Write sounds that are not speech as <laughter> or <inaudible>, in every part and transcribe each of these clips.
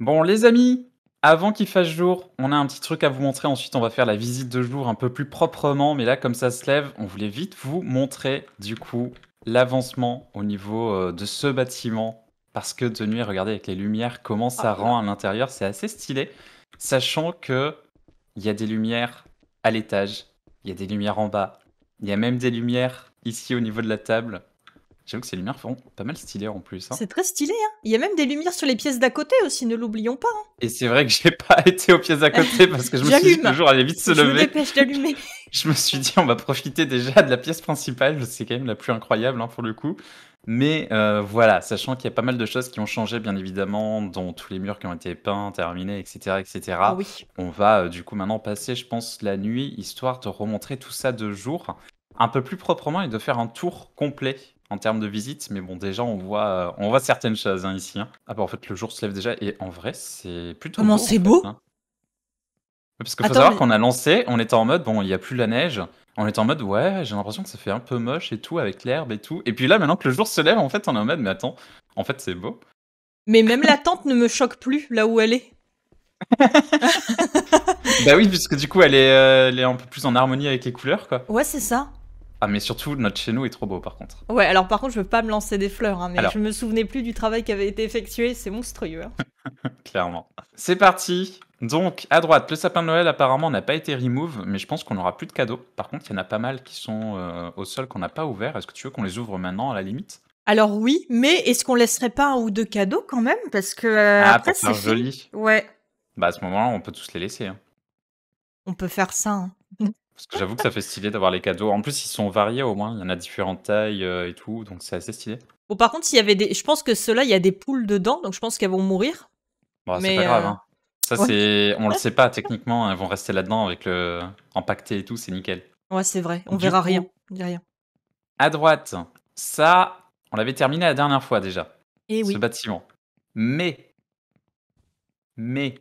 Bon, les amis, avant qu'il fasse jour, on a un petit truc à vous montrer. Ensuite, on va faire la visite de jour un peu plus proprement. Mais là, comme ça se lève, on voulait vite vous montrer, du coup, l'avancement au niveau euh, de ce bâtiment. Parce que de nuit, regardez avec les lumières, comment ça ah. rend à l'intérieur. C'est assez stylé. Sachant que il y a des lumières à l'étage, il y a des lumières en bas, il y a même des lumières ici au niveau de la table que ces lumières font pas mal stylé en plus. Hein. C'est très stylé. Hein. Il y a même des lumières sur les pièces d'à côté aussi, ne l'oublions pas. Hein. Et c'est vrai que j'ai pas <laughs> été aux pièces d'à côté parce que je me suis dit toujours allé vite se lever. Je me dépêche d'allumer. <laughs> <laughs> je me suis dit on va profiter déjà de la pièce principale. C'est quand même la plus incroyable pour le coup. Mais euh, voilà, sachant qu'il y a pas mal de choses qui ont changé, bien évidemment, dont tous les murs qui ont été peints, terminés, etc. etc. Ah oui. On va euh, du coup maintenant passer, je pense, la nuit, histoire de remontrer tout ça de jour un peu plus proprement et de faire un tour complet en termes de visite, mais bon, déjà, on voit, euh, on voit certaines choses hein, ici. Hein. Ah, bah, en fait, le jour se lève déjà, et en vrai, c'est plutôt. Comment c'est beau, hein. Parce qu'il faut savoir qu'on a lancé, on était en mode, bon, il n'y a plus la neige. On était en mode, ouais, j'ai l'impression que ça fait un peu moche et tout, avec l'herbe et tout. Et puis là, maintenant que le jour se lève, en fait, on est en mode, mais attends, en fait, c'est beau. Mais même la tente ne me choque plus là où elle est. <laughs> bah oui, puisque du coup, elle euh, elle est un peu plus en harmonie avec les couleurs, quoi. Ouais, c'est ça. Ah, mais surtout, notre chez nous est trop beau, par contre. Ouais, alors par contre, je veux pas me lancer des fleurs, hein, mais je me souvenais plus du travail qui avait été effectué, c'est monstrueux. Hein. <laughs> Clairement. C'est parti Donc, à droite, le sapin de Noël apparemment n'a pas été remove, mais je pense qu'on n'aura plus de cadeaux. Par contre, il y en a pas mal qui sont euh, au sol qu'on n'a pas ouvert. Est-ce que tu veux qu'on les ouvre maintenant, à la limite alors oui, mais est-ce qu'on laisserait pas un ou deux cadeaux quand même Parce que euh, ah, après joli. Ouais. Bah à ce moment-là, on peut tous les laisser. Hein. On peut faire ça. Hein. Parce que j'avoue que ça fait stylé d'avoir les cadeaux. En plus, ils sont variés au moins. Il y en a différentes tailles euh, et tout, donc c'est assez stylé. Bon, par contre, il y avait des. Je pense que ceux-là, il y a des poules dedans, donc je pense qu'elles vont mourir. Bon, bah, c'est pas grave. Euh, hein. Ça, c'est. On le sait pas techniquement. Elles vont rester là-dedans avec le empaqueté et tout. C'est nickel. Ouais, c'est vrai. On verra rien. On dit rien. À droite, ça, on l'avait terminé la dernière fois déjà. Et eh oui. Ce bâtiment. Mais. Mais.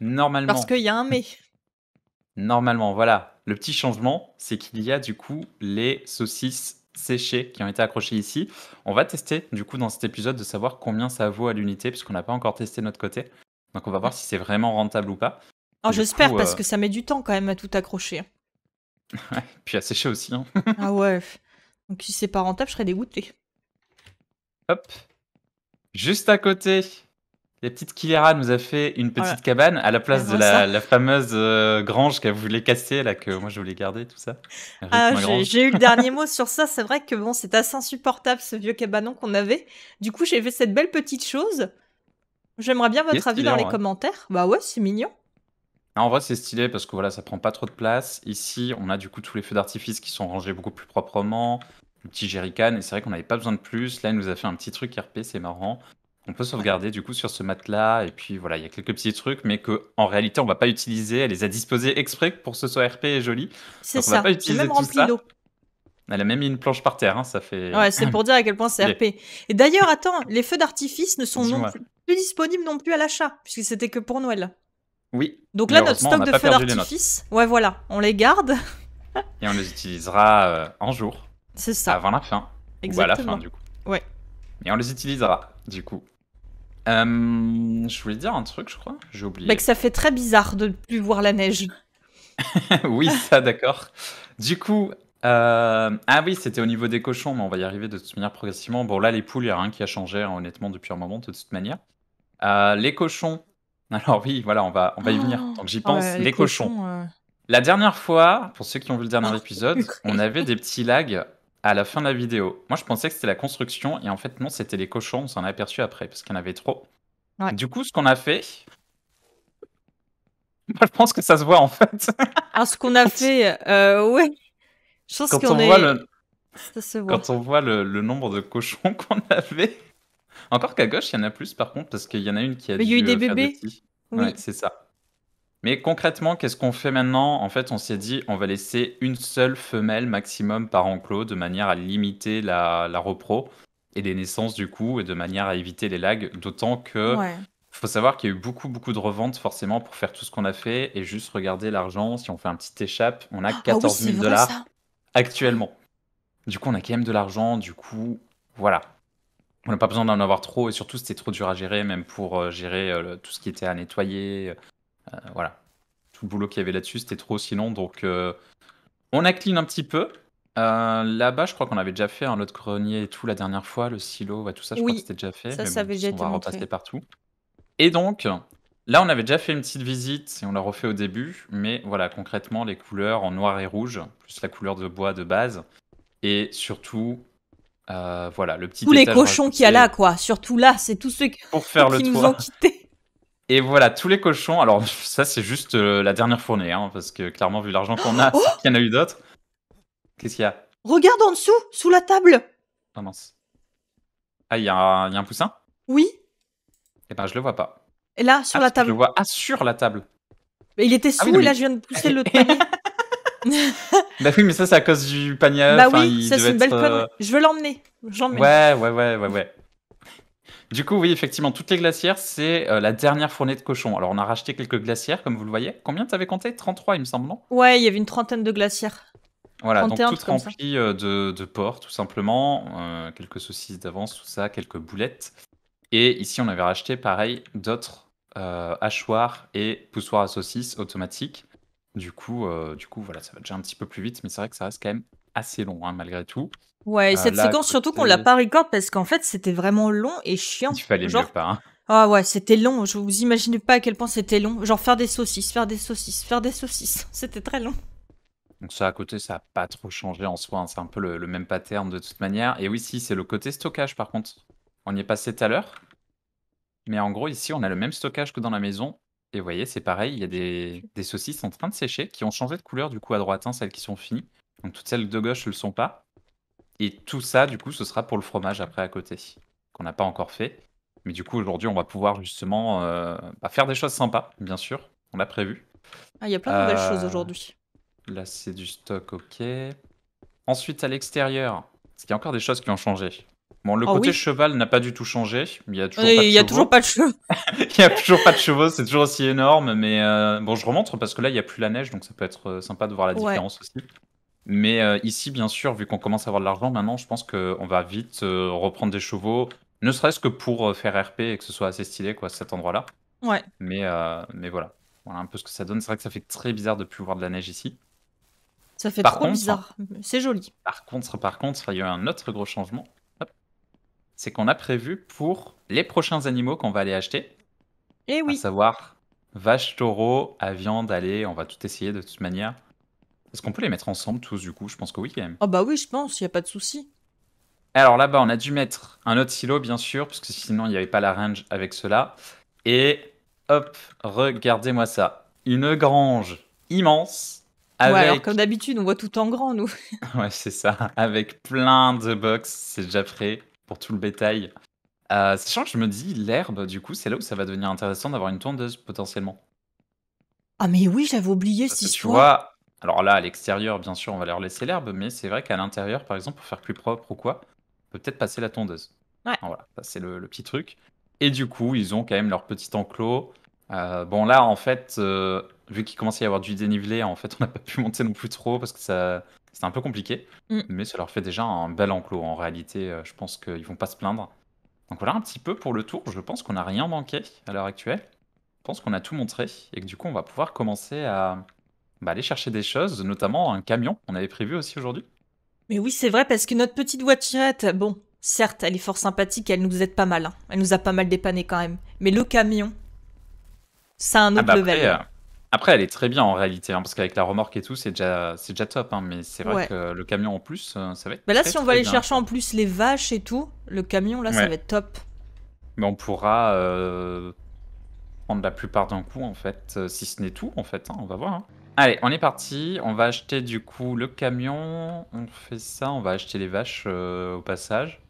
Normalement. Parce qu'il y a un mais. Normalement, voilà. Le petit changement, c'est qu'il y a du coup les saucisses séchées qui ont été accrochées ici. On va tester du coup dans cet épisode de savoir combien ça vaut à l'unité puisqu'on n'a pas encore testé notre côté. Donc on va voir si c'est vraiment rentable ou pas. Oh, J'espère parce euh, que ça met du temps quand même à tout accrocher. Hein. <laughs> Ouais, puis à sécher aussi. Hein. <laughs> ah ouais. Donc si c'est pas rentable, je serais dégoûté. Hop. Juste à côté, la petite Kilera nous a fait une petite cabane à la place de la, fameuse euh, grange qu'elle voulait casser, là, que moi je voulais garder, tout ça. Ah, j'ai eu le dernier <laughs> mot sur ça. C'est vrai que bon, c'est assez insupportable ce vieux cabanon qu'on avait. Du coup, j'ai fait cette belle petite chose. J'aimerais bien votre avis dans les commentaires. Bah ouais, c'est mignon. Ah, en vrai, c'est stylé parce que voilà, ça prend pas trop de place. Ici, on a du coup tous les feux d'artifice qui sont rangés beaucoup plus proprement. Le petit jerrycan, et c'est vrai qu'on n'avait pas besoin de plus. Là, il nous a fait un petit truc RP, c'est marrant. On peut sauvegarder du coup sur ce matelas et puis voilà, il y a quelques petits trucs, mais que en réalité on va pas utiliser. Elle les a disposés exprès pour que ce soit RP et joli. C'est on va pas ça. même rempli d'eau. Elle a même mis une planche par terre, hein, ça fait Ouais, c'est pour dire à quel point c'est <laughs> RP. Et d'ailleurs, attends, les feux d'artifice ne sont non plus, disponibles non plus à l'achat, puisque c'était que pour Noël. Oui, Donc là, notre stock de feux d'artifice, ouais, voilà, on les garde. <laughs> et on les utilisera euh, un jour, C'est ça, avant la fin ou la fin du coup. Ouais. Et on les utilisera du coup. Euh, je voulais dire un truc, je crois. J'ai oublié. mais bah, que ça fait très bizarre de ne plus voir la neige. <laughs> oui, ça, d'accord. Du coup, euh, ah oui, c'était au niveau des cochons, mais on va y arriver de toute manière progressivement. Bon, là, les poules, il n'y a rien qui a changé, hein, honnêtement, depuis un moment, de toute manière. Euh, les cochons. <laughs> Alors oui, voilà, on va, on va y venir. Oh, Donc j'y pense. les, cochons. La dernière fois, pour ceux qui ont vu le dernier oh, épisode, <laughs> on avait des petits lags à la fin de la vidéo. Moi, je pensais que c'était la construction, et en fait, non, c'était les cochons. On s'en a aperçu après, parce qu'il y en avait trop. Du coup, ce qu'on a fait. <laughs> Moi, je pense que ça se voit, en fait. <laughs> Alors, ce qu'on a fait, euh, ouais. Je pense qu'on le... Quand on voit le, nombre de cochons <laughs> qu'on avait. Encore qu'à gauche, il y en a plus, par contre, parce qu'il y en a une qui a dû y a eu euh, des bébés. oui. c'est ça. Mais concrètement, qu'est-ce qu'on fait maintenant En fait, on s'est dit, on va laisser une seule femelle maximum par enclos de manière à limiter la, repro et les naissances du coup, et de manière à éviter les lags. D'autant que faut savoir qu'il y a eu beaucoup, beaucoup de reventes forcément pour faire tout ce qu'on a fait et juste regarder l'argent. Si on fait un petit échappe, on a 14 ah 000 dollars actuellement. Du coup, on a quand même de l'argent. Du coup, voilà. On n'a pas besoin d'en avoir trop et surtout, c'était trop dur à gérer, même pour euh, gérer euh, tout ce qui était à nettoyer euh, voilà. Tout le boulot qu'il y avait là-dessus, c'était trop sinon. Donc, euh, on incline un petit peu. Euh, là-bas, je crois qu'on avait déjà fait un autre grenier et tout la dernière fois, le silo, tout ça, je crois que c'était déjà fait. Ça, mais ça on va partout. Et donc, là, on avait déjà fait une petite visite et on l'a refait au début, mais voilà, concrètement, les couleurs en noir et rouge, plus la couleur de bois de base, et surtout, voilà, le petit. Tous les cochons qu'il y a là, quoi. Surtout là, c'est tous ceux qui, nous ont quittés. Et voilà, tous les cochons. Alors, <laughs> ça, c'est juste euh, la dernière fournée, hein, parce que clairement, vu l'argent qu'on a, oh il y en a eu d'autres. Qu'est-ce qu'il y a Regarde en dessous, sous la table. Ah mince. Ah, il y, a un poussin Oui. Eh ben, je le vois pas. Et là, sur ah, la table. Je le vois. Ah, sur la table. Mais il était ah sous, là, je viens de pousser le panier. <laughs> bah oui, mais ça, c'est à cause du panier. Bah oui, ça, c'est une belle euh... Je veux l'emmener. Ouais, ouais, ouais, ouais, ouais. Du coup, oui, effectivement, toutes les glacières, c'est euh, la dernière fournée de cochons. Alors, on a racheté quelques glacières, comme vous le voyez. Combien t'avais compté 33, il me semble, non Ouais, il y avait une trentaine de glacières. Voilà, donc toutes remplies euh, de, de porc, tout simplement. Euh, quelques saucisses d'avance, tout ça, quelques boulettes. Et ici, on avait racheté, pareil, d'autres hachoirs et poussoirs à saucisses automatiques. Du coup, du coup, voilà, ça va déjà un petit peu plus vite, mais c'est vrai que ça reste quand même assez long, hein, malgré tout. Ouais, ah, cette séquence, surtout qu'on l'a pas record parce qu'en fait, c'était vraiment long et chiant. Il fallait Genre... pas. Hein. Ah ouais, c'était long. Je vous imaginez pas à quel point c'était long. Genre faire des saucisses, faire des saucisses, faire des saucisses. <laughs> C'était très long. Donc ça à côté, ça n'a pas trop changé en soi. Hein. C'est un peu le, même pattern de toute manière. Et oui, si, c'est le côté stockage par contre. On y est passé tout à l'heure. Mais en gros, ici, on a le même stockage que dans la maison. Et vous voyez, c'est pareil, il y a des, saucisses en train de sécher qui ont changé de couleur du coup à droite, hein, celles qui sont finies. Donc toutes celles de gauche ne le sont pas. Et tout ça, du coup, ce sera pour le fromage après à côté, qu'on n'a pas encore fait. Mais du coup, aujourd'hui, on va pouvoir justement euh, bah, faire des choses sympas, bien sûr. On l'a prévu. Ah, il y a plein de nouvelles choses euh, aujourd'hui. Là, c'est du stock, ok. Ensuite, à l'extérieur, parce qu'il y a encore des choses qui ont changé. Bon, le ah côté cheval n'a pas du tout changé. Il y a toujours, pas, de chevaux. <laughs> <laughs> il y a toujours pas de chevaux. C'est toujours aussi énorme. Mais euh, bon, je remonte parce que là, il n'y a plus la neige, donc ça peut être sympa de voir la différence aussi. Mais euh, ici, bien sûr, vu qu'on commence à avoir de l'argent, maintenant, je pense qu'on va vite euh, reprendre des chevaux, ne serait-ce que pour euh, faire RP et que ce soit assez stylé, quoi, cet endroit-là. Ouais. Mais, mais voilà. Voilà un peu ce que ça donne. C'est vrai que ça fait très bizarre de plus voir de la neige ici. Ça fait trop bizarre. C'est joli. Par contre, par contre, il y a eu un autre gros changement. C'est qu'on a prévu pour les prochains animaux qu'on va aller acheter. Et eh oui. À savoir vache, taureau, à viande, allez, on va tout essayer de toute manière. Est-ce qu'on peut les mettre ensemble tous du coup Je pense que oui quand même. Oh bah oui, je pense, il n'y a pas de souci. Alors là-bas, on a dû mettre un autre silo bien sûr, parce que sinon il n'y avait pas la range avec cela. Et hop, regardez-moi ça. Une grange immense. Avec... Ouais, alors comme d'habitude, on voit tout en grand, nous. <laughs> ouais, c'est ça. Avec plein de box, c'est déjà prêt pour tout le bétail. Euh, sachant que je me dis, l'herbe, du coup, c'est là où ça va devenir intéressant d'avoir une tondeuse potentiellement. Ah, mais oui, j'avais oublié si histoire. Tu vois, alors là, à l'extérieur, bien sûr, on va leur laisser l'herbe, mais c'est vrai qu'à l'intérieur, par exemple, pour faire plus propre ou quoi, on peut peut-être passer la tondeuse. Ouais. Voilà, c'est le, petit truc. Et du coup, ils ont quand même leur petit enclos. Euh, bon là, en fait, euh, vu qu'il commence à y avoir du dénivelé, en fait, <laughs> on n'a pas pu monter non plus trop parce que ça, c'était un peu compliqué. Mm. Mais ça leur fait déjà un bel enclos. En réalité, euh, je pense qu'ils vont pas se plaindre. Donc voilà un petit peu pour le tour. Je pense qu'on n'a rien manqué à l'heure actuelle. Je pense qu'on a tout montré et que du coup, on va pouvoir commencer à bah, aller chercher des choses, notamment un camion. On avait prévu aussi aujourd'hui. Mais oui, c'est vrai, parce que notre petite voiturette, bon, certes, elle est fort sympathique, elle nous aide pas mal. Hein. Elle nous a pas mal dépanné quand même. Mais le camion, c'est un ah autre bah level. Après, euh, après, elle est très bien en réalité, hein, parce qu'avec la remorque et tout, c'est déjà, c'est déjà top. Hein. mais c'est vrai que le camion en plus, euh, ça va être. Bah là, si on va aller chercher en plus les vaches et tout, le camion là, ça va être top. Mais on pourra euh, prendre la plupart d'un coup en fait, si ce n'est tout en fait. on va voir. Allez, on est parti. On va acheter du coup le camion. On fait ça. On va acheter les vaches euh, au passage.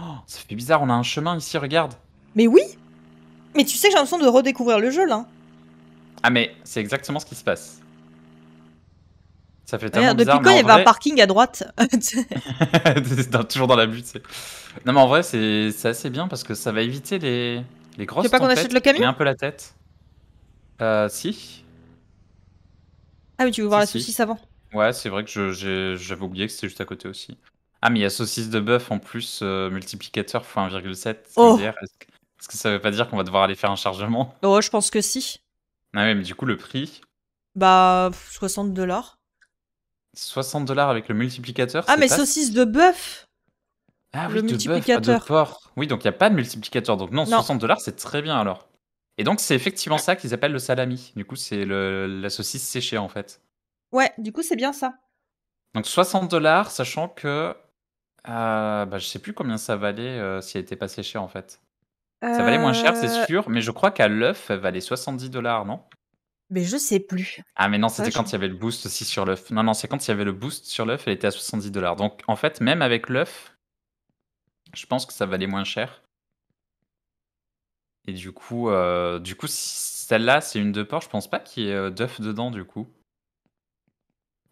Oh, ça fait bizarre. On a un chemin ici, regarde. Mais oui Mais tu sais que j'ai l'impression de redécouvrir le jeu là. Ah, mais c'est exactement ce qui se passe. Ça fait tellement bizarre. Depuis quand il y avait un parking à droite <laughs> <laughs> Toujours dans la butte. Non, mais en vrai, c'est assez bien parce que ça va éviter les, les grosses. Tu veux pas qu'on achète le camion un peu la tête. Euh, si. Ah, oui, tu veux voir la saucisse avant Ouais, c'est vrai que j'avais oublié que c'était juste à côté aussi. Ah, mais il y a saucisse de bœuf en plus, euh, multiplicateur fois 1,7. c'est-à-dire Est-ce que, ça veut pas dire qu'on va devoir aller faire un chargement oh, je pense que si. Ah, oui, mais du coup, le prix Bah, 60 dollars. 60 dollars avec le multiplicateur Ah, mais saucisse de bœuf ah, oui, multiplicateur. De bœuf, pas ah, de porc. Oui, donc il n'y a pas de multiplicateur. Donc non, non. 60 dollars, c'est très bien alors. Et donc, c'est effectivement ça qu'ils appellent le salami. Du coup, c'est la saucisse séchée, en fait. Ouais, du coup, c'est bien ça. Donc, 60 dollars, sachant que. Euh, bah, je sais plus combien ça valait euh, si elle n'était pas séchée, en fait. Ça valait moins cher, c'est euh. sûr, mais je crois qu'à l'œuf, elle valait 70 dollars, non Mais je sais plus. Ah, mais non, c'était quand il y avait le boost aussi sur l'œuf. Non, non, c'est quand il y avait le boost sur l'œuf, elle était à 70 dollars. Donc, en fait, même avec l'œuf, je pense que ça valait moins cher. Et du coup, euh, du coup, celle-là, c'est une de porc. Je pense pas qu'il y ait euh, d'œuf dedans, du coup.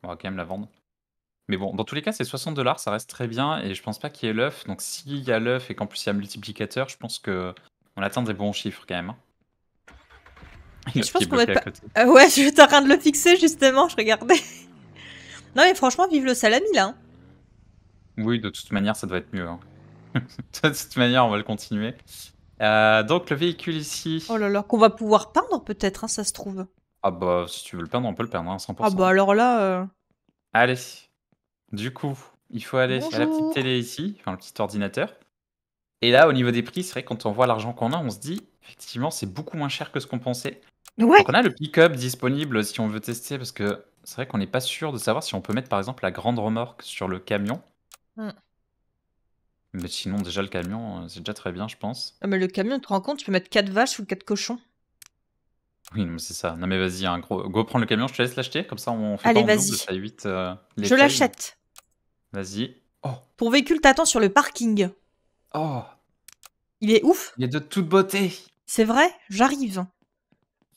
On va quand même la vendre. Mais bon, dans tous les cas, c'est 60 dollars, ça reste très bien. Et je pense pas qu'il y ait l'œuf. Donc s'il y a l'œuf et qu'en plus il y a un multiplicateur, je pense que on atteint des bons chiffres quand même. Hein. Je pense qu'on va <laughs> ouais, je suis en train de le fixer justement, je regardais. <laughs> Non mais franchement, vive le salami là. Hein. Oui, de toute manière, ça doit être mieux. Hein. <laughs> de toute manière, on va le continuer. Euh, donc le véhicule ici. Oh là là, qu'on va pouvoir peindre peut-être, hein, ça se trouve. Ah bah si tu veux le peindre, on peut le peindre, hein, 100%. Ah bah alors là. Euh, Allez, du coup, il faut aller à la petite télé ici, enfin le petit ordinateur. Et là, au niveau des prix, c'est vrai que quand on voit l'argent qu'on a, on se dit, effectivement, c'est beaucoup moins cher que ce qu'on pensait. Donc on a le pick-up disponible si on veut tester, parce que c'est vrai qu'on n'est pas sûr de savoir si on peut mettre par exemple la grande remorque sur le camion. Hmm. Mais sinon, déjà, le camion, euh, c'est déjà très bien, je pense. Ah, mais le camion, tu te rends compte, tu peux mettre 4 vaches ou 4 cochons. Oui, mais c'est ça. Non, mais vas-y, hein, gros, go prendre le camion, je te laisse l'acheter, comme ça on fait Allez, pas en euh, Je l'achète. Vas-y. Oh. Ton véhicule t'attend sur le parking. Oh, Il est ouf, il est de toute beauté. c'est vrai, j'arrive.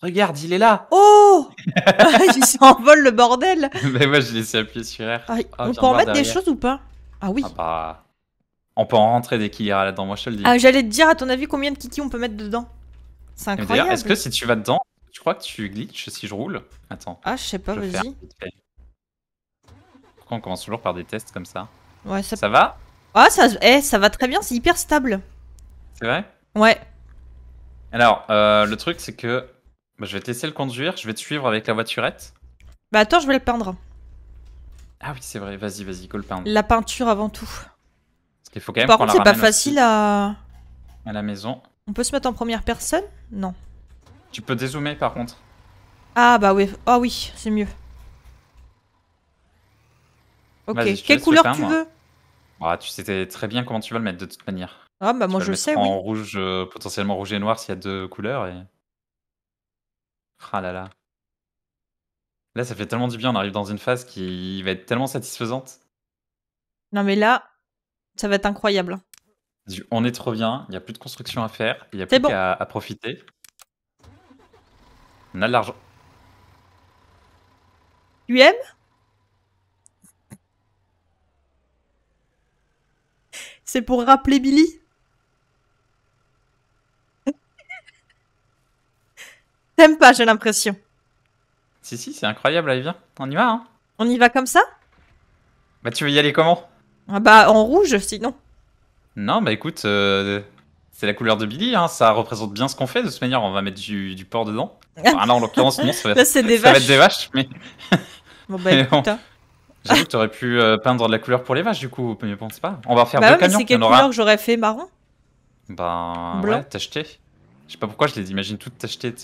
Regarde, il est là. Oh <laughs> <laughs> Il s'envole le bordel. mais moi, j'ai laissé appuyer sur R. Ah, ah, on peut en mettre des choses ou pas Ah oui. Bah. On peut en rentrer dès des ira là-dedans, moi je te le dis. Ah, j'allais te dire, à ton avis, combien de Kiki on peut mettre dedans C'est incroyable. Est-ce que si tu vas dedans, tu crois que tu glitches si je roule Attends. Ah, je sais pas, vas-y. Pourquoi on commence toujours par des tests comme ça Ouais, ça, va Ah, ça... Eh, ça va très bien, c'est hyper stable. C'est vrai Ouais. Alors, euh, le truc, c'est que bah, je vais te laisser le conduire, je vais te suivre avec la voiturette. Bah attends, je vais le peindre. Ah oui, c'est vrai, vas-y, vas-y, go le peindre. La peinture avant tout. Il faut quand même Par contre, c'est pas facile à... à la maison. On peut se mettre en première personne Non. Tu peux dézoomer par contre. Ah bah oui, ah oui, c'est mieux. Ok, quelle couleur tu veux ah, Tu sais très bien comment tu vas le mettre de toute manière. Ah bah moi je le sais, en oui. rouge, euh, potentiellement rouge et noir s'il y a deux couleurs et... Ah là là. Là ça fait tellement du bien, on arrive dans une phase qui va être tellement satisfaisante. Non mais là, ça va être incroyable. On est trop bien, il n'y a plus de construction à faire, il n'y a plus qu'à à profiter. On a de l'argent. aimes C'est pour rappeler Billy <laughs> T'aimes pas, j'ai l'impression. Si, si, c'est incroyable, allez, viens. On y va, hein On y va comme ça Bah, tu veux y aller comment ah bah en rouge sinon. Non, bah écoute, euh, c'est la couleur de Billy, hein, ça représente bien ce qu'on fait. De ce manière, on va mettre du, du porc dedans. Ah non en l'occurrence, non, ça va, <laughs> là, c'est des ça vaches. va être des vaches, mais. <laughs> bon, bah écoute. J'avoue que t'aurais pu euh, peindre de la couleur pour les vaches, du coup, mais pense pas. On va faire bah deux camions. c'est quelle couleur j'aurais fait marron Ben, Blanc. tacheté. Je sais pas pourquoi je les imagine toutes tachetées, tu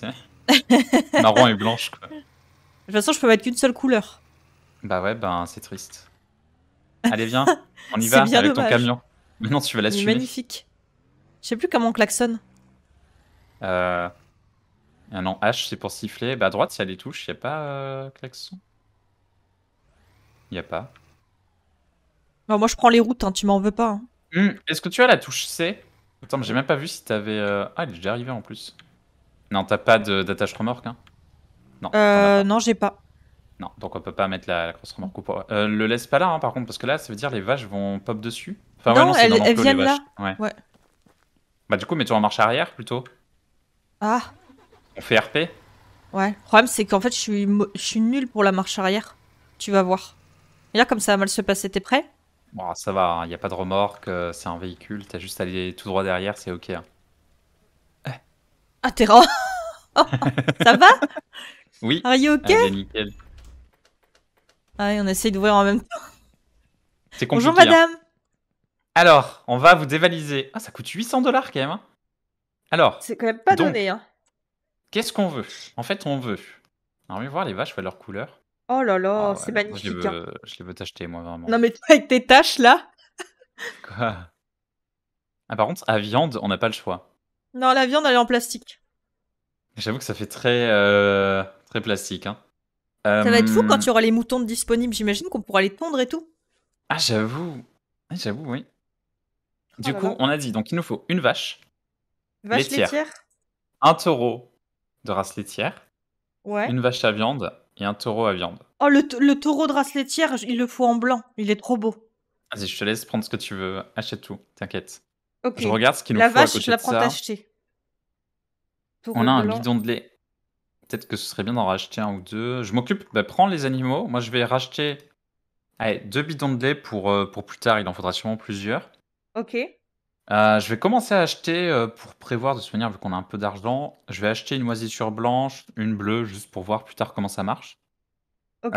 sais. <laughs> marron et blanche, quoi. De toute façon, je peux mettre qu'une seule couleur. Bah ouais, ben c'est triste. Allez, viens, on y <laughs> va avec ton camion. <laughs> Maintenant, tu vas la l'assumer. Magnifique. Je sais plus comment on klaxonne. Euh... Ah non, H, c'est pour siffler. Bah, à droite, y a les touches, il n'y a pas euh, klaxon. Il n'y a pas. Bah, moi, je prends les routes, hein, tu m'en veux pas. Hein. Hum, est-ce que tu as la touche C Attends, j'ai même pas vu si t'avais... avais... Euh, ah, il est déjà arrivé en plus. Non, t'as pas d'attache remorque, hein Non, euh, non, j'ai pas. Non, donc on peut pas mettre la, la grosse remorque euh, le laisse pas là, hein, par contre, parce que là, ça veut dire les vaches vont pop dessus. Enfin, non, elles, viennent là. Ouais. Bah du coup, mets-toi en marche arrière plutôt. Ah. On fait RP. Ouais. Le problème, c'est qu'en fait, je suis, je suis nul pour la marche arrière. Tu vas voir. Et là, comme ça va mal se passer, t'es prêt Bon, ça va, il hein. a pas de remorque, euh, c'est un véhicule, t'as juste à aller tout droit derrière, c'est ok. Hein. Ah, t'es <laughs> Ça va Oui. Are you eh ben, ok nickel. Ah oui, on essaye d'ouvrir en même temps. C'est compliqué. Bonjour hein. madame. Alors, on va vous dévaliser. Ah, ça coûte 800 dollars quand même. Hein. Alors. C'est quand même pas donné. Hein. Qu'est-ce qu'on veut En fait, on veut. Alors, de voir les vaches, voir leur couleur. Oh là là, ah c'est magnifique. je, les veux, t'acheter, moi, vraiment. Non, mais toi, avec tes tâches, là. <laughs> Quoi Ah, par contre, à viande, on n'a pas le choix. Non, la viande, elle est en plastique. J'avoue que ça fait très, euh, très plastique. Hein. Ça va être fou quand tu euh, auras les moutons disponibles, j'imagine qu'on pourra les tondre et tout. Ah, j'avoue. Ah, j'avoue, oui. Ah du coup, on a dit, donc il nous faut une vache. Vache laitière. Un taureau de race laitière. Ouais. Une vache à viande et un taureau à viande. Oh, le, taureau de race laitière, il le faut en blanc. Il est trop beau. Vas-y, je te laisse prendre ce que tu veux. Achète tout, t'inquiète. Je regarde ce qu'il nous la faut vache, je la prends à acheter. On a un bidon de lait peut-être que ce serait bien d'en racheter un ou deux. Je m'occupe, bah, prends les animaux. Moi, je vais racheter allez, deux bidons de lait pour, euh, pour plus tard. Il en faudra sûrement plusieurs. Ok. Euh, je vais commencer à acheter euh, pour prévoir, de se manière, vu qu'on a un peu d'argent, je vais acheter une moisissure blanche, une bleue, juste pour voir plus tard comment ça marche. Ok.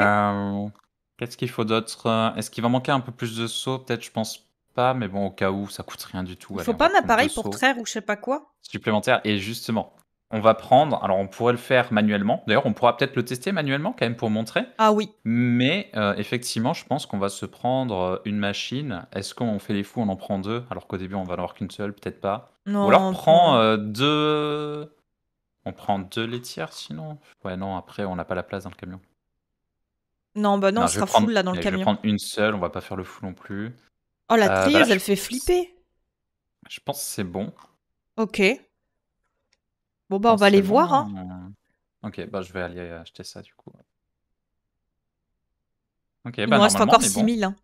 Qu'est-ce qu'il faut d'autre Est-ce qu'il va manquer un peu plus de seau Peut-être, je pense pas, mais bon, au cas où, ça coûte rien du tout. Il faut pas un appareil pour traire ou je sais pas quoi Supplémentaire, et justement, on va prendre, alors on pourrait le faire manuellement, d'ailleurs on pourra peut-être le tester manuellement quand même pour montrer. Ah oui. Mais euh, effectivement, je pense qu'on va se prendre euh, une machine. Est-ce qu'on fait les fous, on en prend deux, alors qu'au début on va en avoir qu'une seule, peut-être pas. Non, Ou alors on prend euh, deux... On prend deux laitières sinon Ouais non, après on n'a pas la place dans le camion. Non, bah non, sera là dans le camion. On vais prendre une seule, on va pas faire le fou non plus. Oh la euh, bah elle fait flipper. Je pense que c'est bon. Ok. Bon, bah, on va aller voir. Hein. Euh, ok, bah, je vais aller acheter ça du coup. Ok, Il nous bah, reste encore on 6000. hein.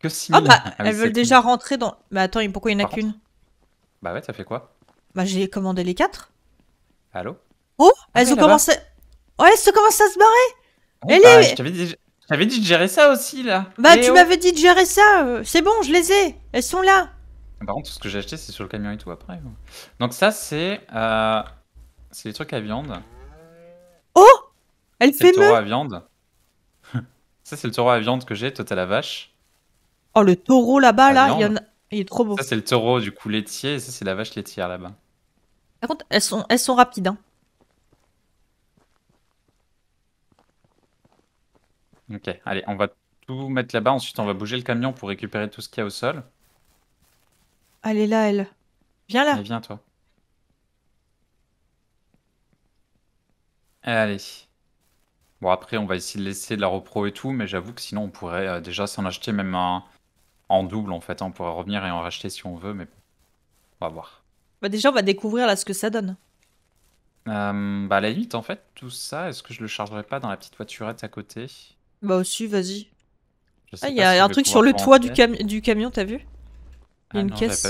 Que 6000 Ah bah, ah elles veulent déjà rentrer dans... Mais attends, pourquoi il n'y en a qu'une Bah ouais, ça fait quoi Bah, j'ai commandé les quatre. Allô Oh, elles ont commencé... Ouais, elles se commencent à se barrer. Elle bah, Je t'avais dit, dit de gérer ça aussi là. Bah, eh tu oh. m'avais dit de gérer ça. Euh, c'est bon, je les ai. Elles sont là. Ah, par contre, tout ce que j'ai acheté, c'est sur le camion et tout après. Donc ça, c'est... Euh, c'est les trucs à viande. Oh Elle fait le taureau à viande. <laughs> ça, c'est le taureau à viande que j'ai, toi, t'as la vache. Oh, le taureau là-bas, là, il, y en il est trop beau. Ça, c'est le taureau, du coup, laitier, et ça, c'est la vache laitière, là-bas. Par contre, elles sont, elles sont rapides, hein. Ok, allez, on va tout mettre là-bas. Ensuite, on va bouger le camion pour récupérer tout ce qu'il y a au sol. Elle est là, elle. Viens là. viens, toi. Allez. Bon, après, on va essayer de laisser de la repro et tout, mais j'avoue que sinon, on pourrait euh, déjà s'en acheter même un... en double, en fait. Hein. On pourrait revenir et en racheter si on veut, mais on va voir. Bah, déjà, on va découvrir là ce que ça donne. Euh, bah, à la limite, en fait, tout ça, est-ce que je le chargerai pas dans la petite voiturette à côté Bah, aussi, vas-y. Ah, il y a un truc sur le toit du camion, t'as vu ah une caisse.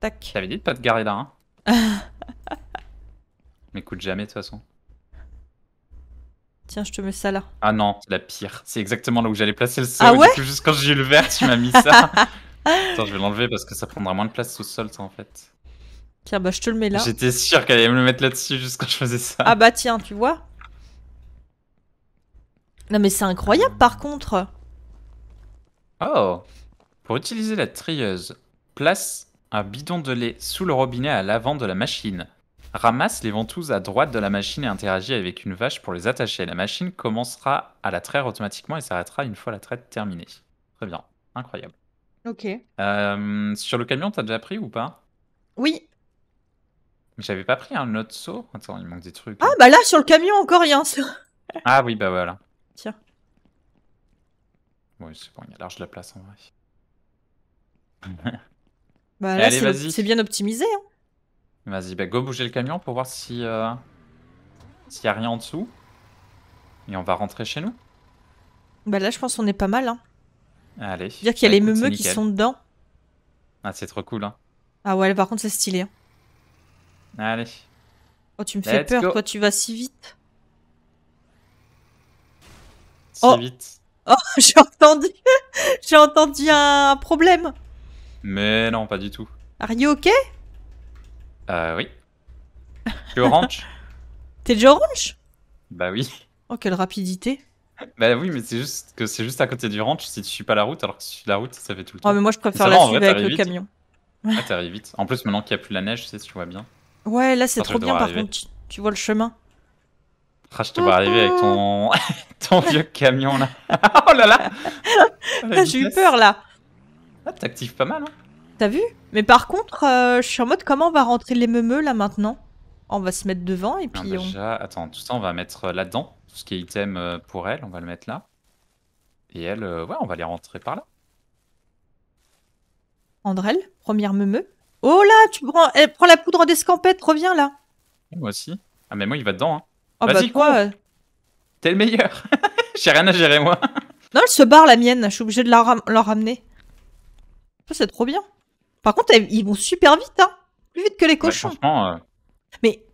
Tac. T'avais dit de pas te garer là, hein <laughs> M'écoute jamais de toute façon. Tiens, je te mets ça là. Ah non, c'est la pire. C'est exactement là où j'allais placer le ah sol juste quand j'ai eu le verre, tu m'as mis ça. <laughs> Attends, je vais l'enlever parce que ça prendra moins de place sous sol, ça en fait. Tiens, bah je te le mets là. J'étais sûr qu'elle allait me le mettre là-dessus juste quand je faisais ça. Ah bah tiens, tu vois. Non mais c'est incroyable par contre. Oh. Pour utiliser la trieuse, place un bidon de lait sous le robinet à l'avant de la machine. Ramasse les ventouses à droite de la machine et interagis avec une vache pour les attacher. La machine commencera à la traire automatiquement et s'arrêtera une fois la traite terminée. Très bien, incroyable. Ok. Euh, sur le camion, t'as déjà pris ou pas Oui. Mais J'avais pas pris un autre saut. Attends, il manque des trucs. Ah bah là, sur le camion, encore rien. ah oui, bah voilà. Tiens. Oui, c'est bon, il y a large de la place en vrai. Bah là, c'est, c'est bien optimisé. Hein. Vas-y, bah go bouger le camion pour voir si euh, s'il y a rien en dessous. Et on va rentrer chez nous. Bah là, je pense qu'on est pas mal. Hein. Allez. Dire qu'il y a bah, les meumeux qui sont dedans. Ah, c'est trop cool. Hein. Ah ouais, par contre, c'est stylé. Hein. Allez. Oh, tu me fais peur, toi, tu vas si vite. Si oh. vite. Oh, <laughs> j'ai entendu, j'ai entendu un problème. Mais non, pas du tout. Are you Euh, oui. T'es au ranch <laughs> T'es déjà au ranch Bah oui. Oh, quelle rapidité Bah oui, mais c'est juste que c'est juste à côté du ranch si tu suis pas la route, alors que si tu suis la route, ça fait tout le oh, temps. Oh, mais moi je préfère la suivre avec le camion. Ah, <laughs> t'arrives vite. En plus, maintenant qu'il n'y a plus la neige, tu sais, tu vois bien. Ouais, là c'est trop bien par contre, tu, vois le chemin. Ah, je te vois arriver avec ton, <laughs> ton vieux camion là. oh là là, J'ai eu peur là ah, t'actives pas mal, hein. T'as vu Mais par contre, euh, je suis en mode comment on va rentrer les meumeux là maintenant On va se mettre devant et puis ah, bah, déjà, Attends, tout ça on va mettre euh, là-dedans, tout ce qui est item euh, pour elle, on va le mettre là. Et elle, ouais, on va les rentrer par là. Andrel, première meumeux. Oh là, tu prends, elle eh, la poudre d'escampette, reviens là. Moi aussi. Ah mais moi il va dedans. Hein. Oh, bah, Vas-y quoi T'es le meilleur. <laughs> J'ai rien à gérer moi. Non, elle se barre la mienne. Je suis obligée de la, la ramener c'est trop bien. Par contre, ils vont super vite, hein. Plus vite que les cochons. Euh, mais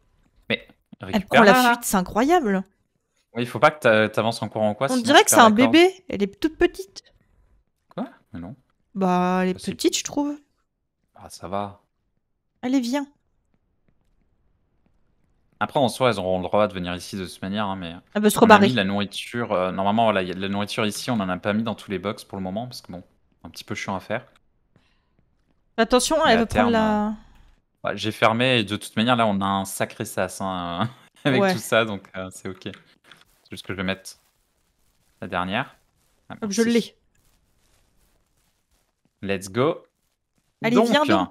elle la fuite, c'est incroyable. Oui, il faut pas que t'avances en courant quoi. On dirait que c'est un bébé. Elle est toute petite. Quoi Mais non. Bah, elle est petite, je trouve. Ah, ça va. Allez, viens. Après, en soi, elles auront le droit de venir ici de cette manière, hein, mais. Elle veut se rebarrer. la nourriture. Euh, normalement, voilà, il y a de la nourriture ici. On n'en a pas mis dans tous les box pour le moment parce que bon, un petit peu chiant à faire. Attention, elle va prendre la. Ouais, J'ai fermé et de toute manière, là, on a un sacré sas hein, <laughs> avec tout ça, donc euh, c'est ok. C'est juste que je vais mettre la dernière. Ah, je l'ai. Let's go. Allez, viens donc.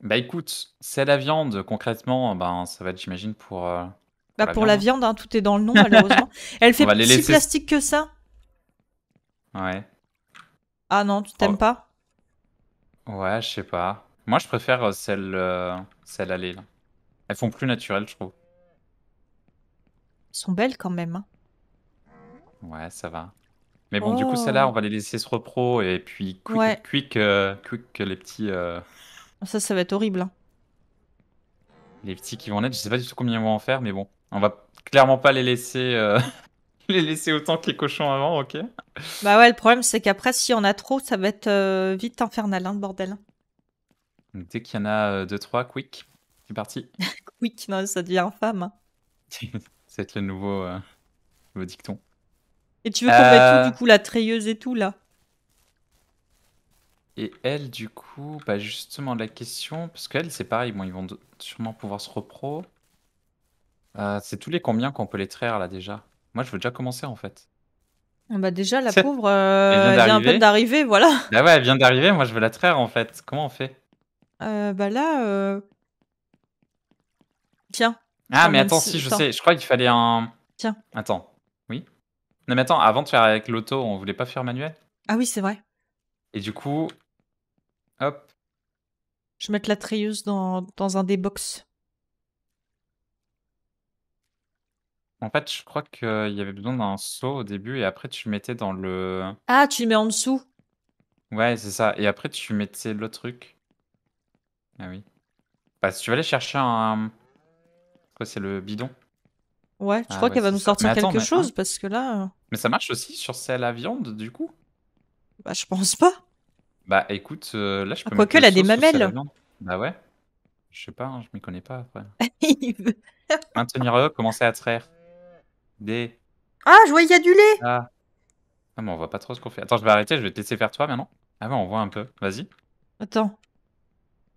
Bah écoute, c'est la viande, concrètement, ben, ça va être, j'imagine, pour. Euh, pour bah, la pour viande, la viande hein, tout est dans le nom, malheureusement. <laughs> elle fait plus plastique que ça. Ouais. Ah non, tu t'aimes oh. pas Ouais, je sais pas. Moi, je préfère celle, euh, celle euh, à l'aile. Elles font plus naturelles, je trouve. Elles sont belles quand même. Hein. Ouais, ça va. Mais bon, du coup, oh. celle-là, on va les laisser se repro et puis quick, quick, euh, quick les petits, ça, ça va être horrible. Hein. les petits qui vont naître. Je sais pas du tout combien on va en faire, mais bon, on va clairement pas les laisser les laisser autant que les cochons avant, ok. Bah ouais, le problème c'est qu'après, si on a trop, ça va être euh, vite infernal, hein, le bordel. dès qu'il y en a euh, deux, trois, quick, c'est parti. <laughs> quick, non, ça devient infâme. Hein. <laughs> c'est le euh, nouveau, dicton. Et tu veux qu'on mette tout, du coup, la treilleuse et tout, là et elle, du coup, bah justement, la question, parce qu'elle, c'est pareil, bon, ils vont sûrement pouvoir se repro. c'est tous les combien qu'on peut les traire, là, déjà moi, je veux déjà commencer en fait. Ah bah déjà, la <laughs> pauvre, euh, Elle vient d'arriver. voilà. <laughs> Bah ouais, elle vient d'arriver, moi je veux la traire en fait. Comment on fait euh, bah là, euh, tiens, Ah, mais attends, si- je sais, je crois qu'il fallait un. Tiens. Attends, oui Non, mais attends, avant de faire avec l'auto, on voulait pas faire manuel ah oui, c'est vrai. Et du coup. Hop, Je vais mettre la treilleuse dans, un des boxes. En fait, je crois qu'il y avait besoin d'un seau au début et après tu mettais dans le Ah, tu mets en dessous? Ouais, c'est ça et après tu mettais l'autre truc. Ah oui. Bah, si tu vas aller chercher un quoi, c'est le bidon? Ouais, tu ah crois qu'elle va nous sortir quelque hein? chose? Parce que là, euh Mais ça marche aussi sur celle à viande, du coup? Bah, je pense pas. Bah, écoute, euh, là, je ah, peux quoique, elle a des mamelles. Bah, ouais. Je sais pas, hein, je m'y connais pas <laughs> Maintenir, euh, commencer à traire. Ah, je vois, il y a du lait ah. ah. mais on voit pas trop ce qu'on fait. Attends, je vais arrêter, je vais te laisser faire toi maintenant. Ah ouais, on voit un peu. Vas-y. Attends.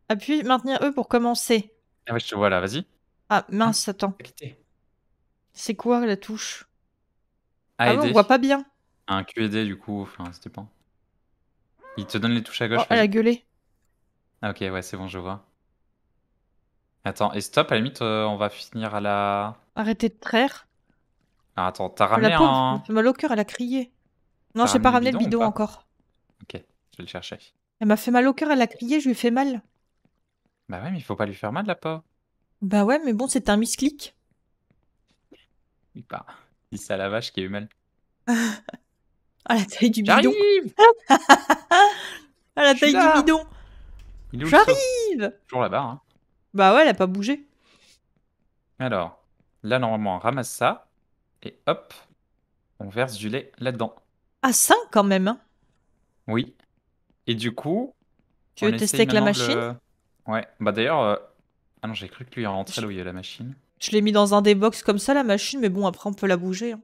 Appuie, maintenir E pour commencer. Ah ouais, je te vois là, vas-y. Ah mince, attends. C'est quoi la touche Ah on voit pas bien. Un QED du coup, enfin, c'était Il te donne les touches à gauche. Ah elle a Ah ok, ouais, c'est bon, je vois. Attends, et stop, à la limite, euh, on va finir à la... Arrêtez de traire. Ah, attends, t'as ramené un. Elle m'a mal au cœur, elle a crié. Non, j'ai pas ramené le bidon, encore. Ok, je vais le chercher. Elle m'a fait mal au cœur, elle a crié, je lui ai fait mal. Bah ouais, mais il faut pas lui faire mal, la peau. Bah ouais, mais bon, c'est un misclic. Il part. C'est à la vache qui a eu mal. Ah, la taille du bidon. Ah, la taille du bidon. J'arrive <laughs> Toujours là-bas. Hein. Bah ouais, elle a pas bougé. Alors, là, normalement, on ramasse ça et hop, on verse du lait là-dedans. Ah, 5 quand même hein. Oui. Et du coup. Tu veux tester avec la machine Ouais, bah d'ailleurs. Euh, ah non, j'ai cru que lui rentrait là où il y a la machine. Je l'ai mis dans un des box comme ça, la machine, mais bon, après on peut la bouger. Hein.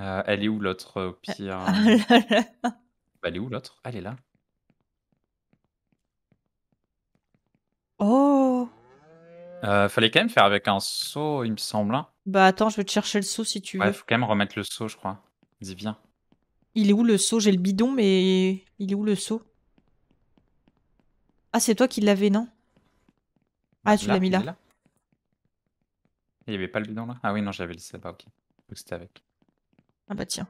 Euh, elle est où l'autre au pire ah, euh <laughs> ah bah, Elle est où l'autre Elle est là. Oh Fallait quand même faire avec un saut il me semble. hein. Bah attends, je vais te chercher le seau si tu veux. Ouais, faut quand même remettre le seau, je crois. Vas-y, viens. Il est où le seau J'ai le bidon, mais il est où le seau Ah, c'est toi qui l'avais, non Ah, bah, tu l'as mis là. Il n'y avait pas le bidon là Ah oui, non, j'avais laissé là-bas, ok. que c'était avec. Ah bah tiens.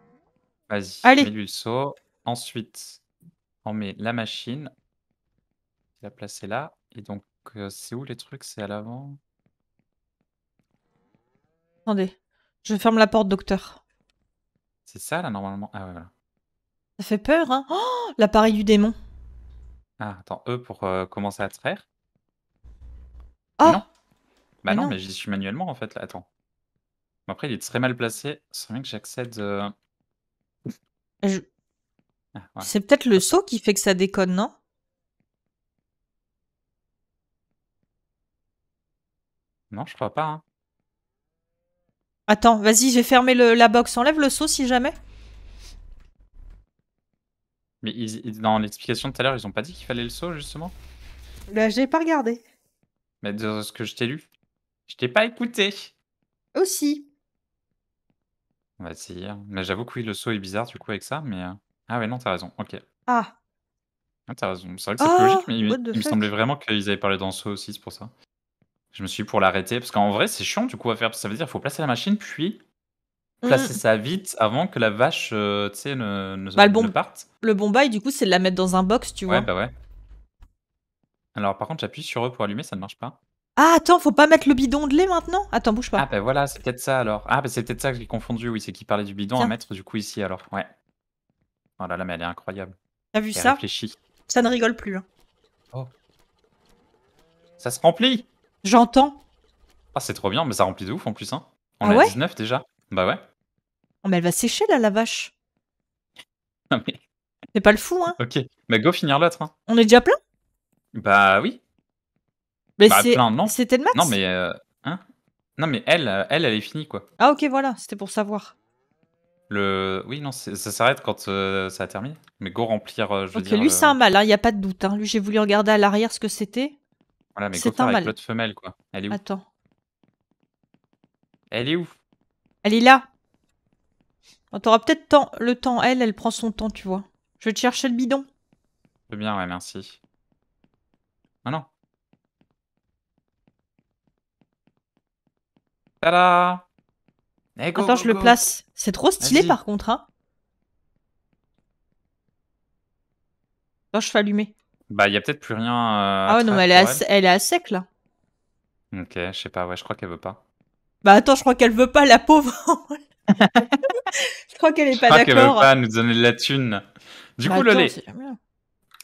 Vas-y, mets le seau. Ensuite, on met la machine. Il la placé là. Et donc, euh, c'est où les trucs C'est à l'avant Attendez, je ferme la porte, docteur. C'est ça, là, normalement Ah, ouais, voilà. Ça fait peur, hein oh L'appareil du démon. Ah, attends, eux pour euh, commencer à traire. Oh Bah non, mais j'y suis manuellement, en fait, là. Attends. Bon, après, il est très mal placé. C'est bien que j'accède... Euh, ah, c'est peut-être le saut qui fait que ça déconne, non Non, je crois pas. Hein. Attends, vas-y, j'ai fermé le, la box. Enlève le saut si jamais. Mais dans l'explication de tout à l'heure, ils ont pas dit qu'il fallait le saut justement Là, bah, j'ai pas regardé. Mais de ce que je t'ai lu, je t'ai pas écouté. Aussi. On va essayer. Hein. Mais j'avoue que oui, le saut est bizarre, du coup, avec ça, mais... Euh, ah ouais, non, t'as raison, ok. Ah. ah t'as raison, c'est vrai que c'est ah, logique, mais il, me semblait vraiment qu'ils avaient parlé d'un saut aussi, c'est pour ça. Je me suis pour l'arrêter. Parce qu'en vrai, c'est chiant du coup à faire. ça veut dire qu'il faut placer la machine, puis mm. placer ça vite avant que la vache euh, tu sais, ne, bah, ne, parte. Le bon bail, du coup, c'est de la mettre dans un box, tu ouais, vois. Bah ouais. Alors par contre, j'appuie sur eux pour allumer, ça ne marche pas. Ah, attends, faut pas mettre le bidon de lait maintenant Attends, bouge pas. Ah, bah voilà, c'est peut-être ça alors. Ah, bah c'est peut-être ça que j'ai confondu, oui, c'est qui parlait du bidon à mettre du coup ici alors. Ouais. Voilà oh là là, mais elle est incroyable. T'as vu ça réfléchit. Ça ne rigole plus. Hein. Oh. Ça se remplit J'entends. Ah, c'est trop bien, mais ça remplit de ouf en plus. Hein. On a ah 19 déjà. Bah ouais. Oh, mais elle va sécher là, la vache. <laughs> mais. C'est pas le fou, hein. Ok, Mais go finir l'autre. Hein. On est déjà plein Bah oui. Mais bah, c'est. C'était le max Non mais. Euh, hein non mais elle, euh, elle, elle est finie quoi. Ah ok, voilà, c'était pour savoir. Le... Oui, non, ça s'arrête quand euh, ça a terminé. Mais go remplir, je Lui, c'est un mal, hein, il n'y a pas de doute. Hein. Lui, j'ai voulu regarder à l'arrière ce que c'était mais C'est un avec femelle, quoi. Elle est où? Attends. Elle est où? Elle est là. On t'aura peut-être le temps. Elle, elle prend son temps, tu vois. Je vais te chercher le bidon. Je bien, ouais, merci. Ah non. Tada! Eh, Attends, je le place. C'est trop stylé par contre, hein. Attends, je fais allumer. Bah, il n'y a peut-être plus rien. Euh, ah non, mais elle, est à, sec là. Ok, je sais pas, ouais, je crois qu'elle veut pas. Bah attends, je crois qu'elle veut pas, la pauvre. <laughs> je crois qu'elle est pas d'accord. Je crois qu'elle veut pas nous donner de la thune. Du bah, coup, le lait.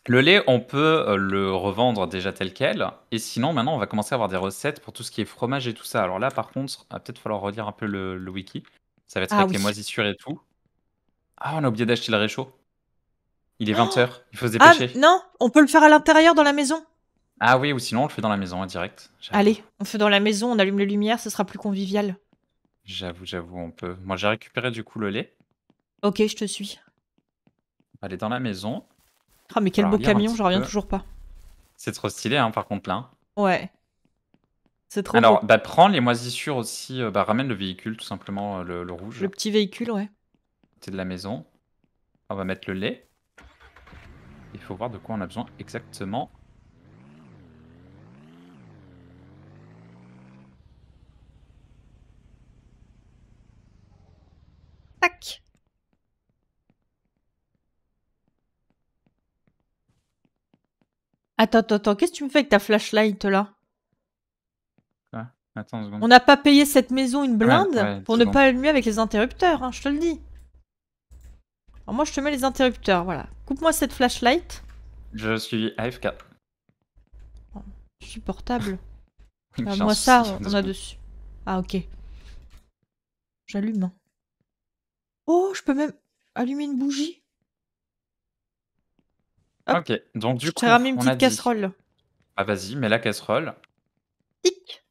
Le lait, on peut euh, le revendre déjà tel quel. Et sinon, maintenant, on va commencer à avoir des recettes pour tout ce qui est fromage et tout ça. Alors là, par contre, il va peut-être falloir relire un peu le, wiki. Ça va être ah avec les moisissures et tout. Ah, on a oublié d'acheter le réchaud. Il est 20h, il faut se ah, dépêcher. non, on peut le faire à l'intérieur dans la maison. Ah oui, ou sinon on le fait dans la maison hein, direct. Allez, on fait dans la maison, on allume les lumières, ce sera plus convivial. J'avoue, j'avoue, on peut. Moi j'ai récupéré du coup le lait. Ok, je te suis. Allez dans la maison. Ah mais quel beau camion, je reviens toujours pas. C'est trop stylé hein, par contre là. Hein. Ouais. C'est trop Alors, bah prends les moisissures aussi, euh, bah ramène le véhicule tout simplement, euh, le, rouge. Le petit véhicule, ouais. C'est de la maison. On va mettre le lait. Il faut voir de quoi on a besoin exactement. Tac Attends, attends, attends, qu'est-ce que tu me fais avec ta flashlight là Attends On n'a pas payé cette maison une ah blinde pour ne pas allumer avec les interrupteurs, hein, je te le dis moi, je te mets les interrupteurs, voilà. Coupe-moi cette flashlight. Je suis AFK. Supportable. <laughs> moi, ça, on, a dessus. Ah, ok. J'allume. Hein. Oh, je peux même allumer une bougie. Ok, donc du je coup, ramené une petite casserole. Ah, vas-y, mets la casserole. Tic.